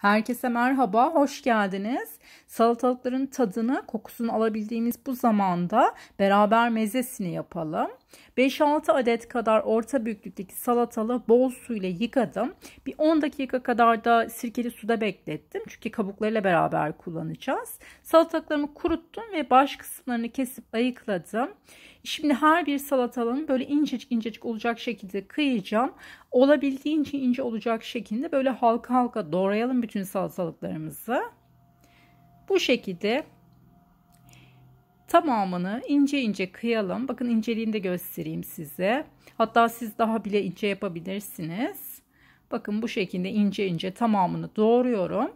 Herkese merhaba, hoş geldiniz. Salatalıkların tadını, kokusunu alabildiğimiz bu zamanda beraber mezesini yapalım. 5-6 adet kadar orta büyüklükteki salatalı bol suyla yıkadım. Bir 10 dakika kadar da sirkeli suda beklettim. Çünkü kabuklarıyla beraber kullanacağız. Salatalıklarımı kuruttum ve baş kısımlarını kesip ayıkladım. Şimdi her bir salatalığını böyle incecik incecik olacak şekilde kıyacağım. Olabildiğince ince olacak şekilde böyle halka halka doğrayalım bütün salatalıklarımızı. Bu şekilde tamamını ince ince kıyalım. Bakın inceliğini de göstereyim size. Hatta siz daha bile ince yapabilirsiniz. Bakın bu şekilde ince ince tamamını doğruyorum.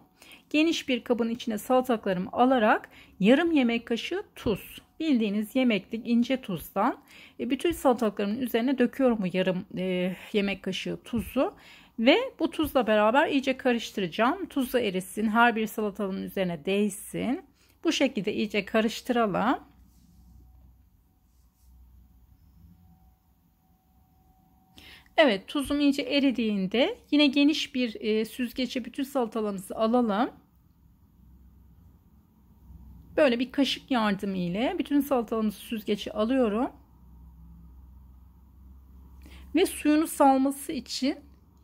Geniş bir kabın içine salatalıklarımı alarak yarım yemek kaşığı tuz. Bildiğiniz yemeklik ince tuzdan e, bütün salatalıklarımın üzerine döküyorum bu yarım e, yemek kaşığı tuzu. Ve bu tuzla beraber iyice karıştıracağım. Tuzu erisin her bir salatalığın üzerine değsin. Bu şekilde iyice karıştıralım. Evet tuzum iyice eridiğinde yine geniş bir e, süzgece bütün salatalarımızı alalım. Böyle bir kaşık yardımı ile bütün salatalarımızı süzgeci alıyorum. Ve suyunu salması için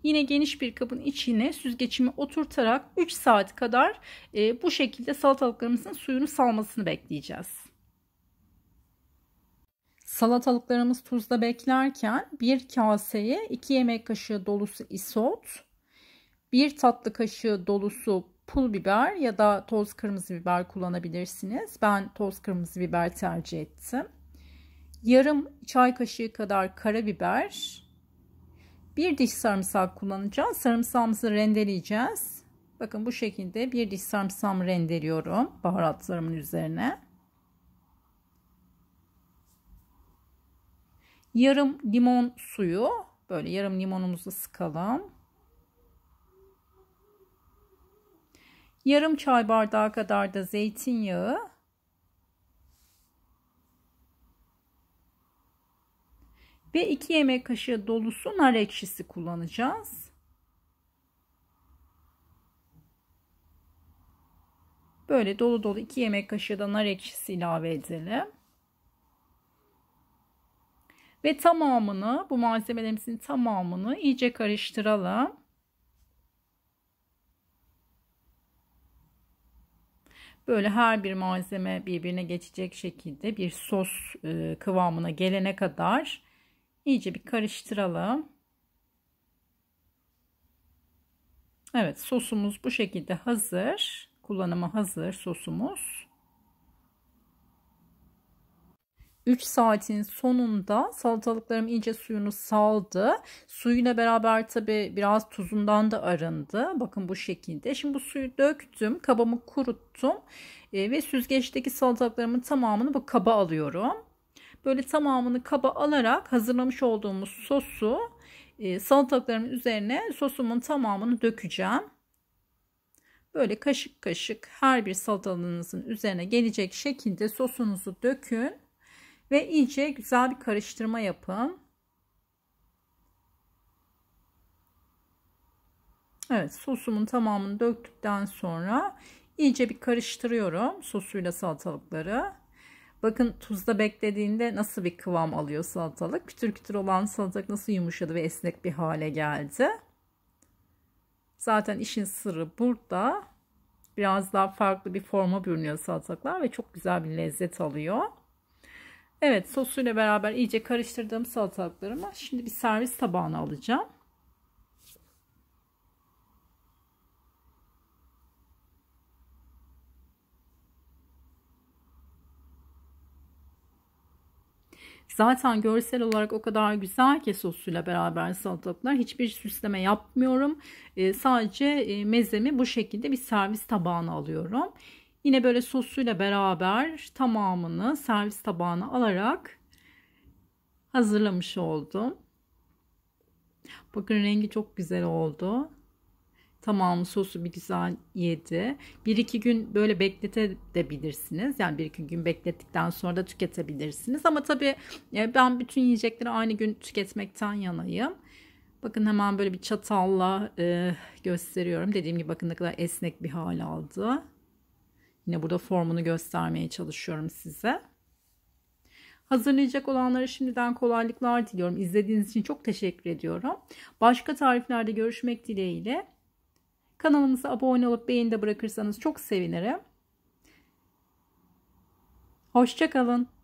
yine geniş bir kabın içine süzgecimi oturtarak 3 saat kadar e, bu şekilde salatalıklarımızın suyunu salmasını bekleyeceğiz. Salatalıklarımız tuzda beklerken bir kaseye 2 yemek kaşığı dolusu isot, 1 tatlı kaşığı dolusu pul biber ya da toz kırmızı biber kullanabilirsiniz. Ben toz kırmızı biber tercih ettim. Yarım çay kaşığı kadar karabiber, bir diş sarımsak kullanacağız. Sarımsağımızı rendeleyeceğiz. Bakın bu şekilde bir diş sarımsağımı rendeliyorum baharatlarımın üzerine. yarım limon suyu böyle yarım limonumuzu sıkalım. Yarım çay bardağı kadar da zeytinyağı. Ve 2 yemek kaşığı dolusu nar ekşisi kullanacağız. Böyle dolu dolu 2 yemek kaşığı da nar ekşisi ilave edelim. Ve tamamını bu malzemelerimizin tamamını iyice karıştıralım. Böyle her bir malzeme birbirine geçecek şekilde bir sos e, kıvamına gelene kadar iyice bir karıştıralım. Evet sosumuz bu şekilde hazır. Kullanıma hazır sosumuz. 3 saatin sonunda salatalıklarım iyice suyunu saldı. Suyuyla beraber tabi biraz tuzundan da arındı. Bakın bu şekilde. Şimdi bu suyu döktüm. Kabamı kuruttum. E, ve süzgeçteki salatalıklarımın tamamını bu kaba alıyorum. Böyle tamamını kaba alarak hazırlamış olduğumuz sosu e, salatalıklarımın üzerine sosumun tamamını dökeceğim. Böyle kaşık kaşık her bir salatalığınızın üzerine gelecek şekilde sosunuzu dökün ve iyice güzel bir karıştırma yapın. Evet sosumun tamamını döktükten sonra iyice bir karıştırıyorum sosuyla salatalıkları. Bakın tuzda beklediğinde nasıl bir kıvam alıyor salatalık. Kütür kütür olan salatalık nasıl yumuşadı ve esnek bir hale geldi. Zaten işin sırrı burada. Biraz daha farklı bir forma bürünüyor salatalıklar ve çok güzel bir lezzet alıyor. Evet sosuyla beraber iyice karıştırdığım salatalıklarımı şimdi bir servis tabağına alacağım. Zaten görsel olarak o kadar güzel ki sosuyla beraber salatalıklar. Hiçbir süsleme yapmıyorum. Ee, e, sadece mezemi bu şekilde bir servis tabağına alıyorum. Yine böyle sosuyla beraber tamamını servis tabağına alarak hazırlamış oldum. Bakın rengi çok güzel oldu. Tamamı sosu bir güzel yedi. Bir iki gün böyle bekletebilirsiniz. Yani bir iki gün beklettikten sonra da tüketebilirsiniz. Ama tabii e, ben bütün yiyecekleri aynı gün tüketmekten yanayım. Bakın hemen böyle bir çatalla e, gösteriyorum. Dediğim gibi bakın ne kadar esnek bir hal aldı. Yine burada formunu göstermeye çalışıyorum size. Hazırlayacak olanlara şimdiden kolaylıklar diliyorum. İzlediğiniz için çok teşekkür ediyorum. Başka tariflerde görüşmek dileğiyle. Kanalımıza abone olup beğeni de bırakırsanız çok sevinirim. Hoşçakalın.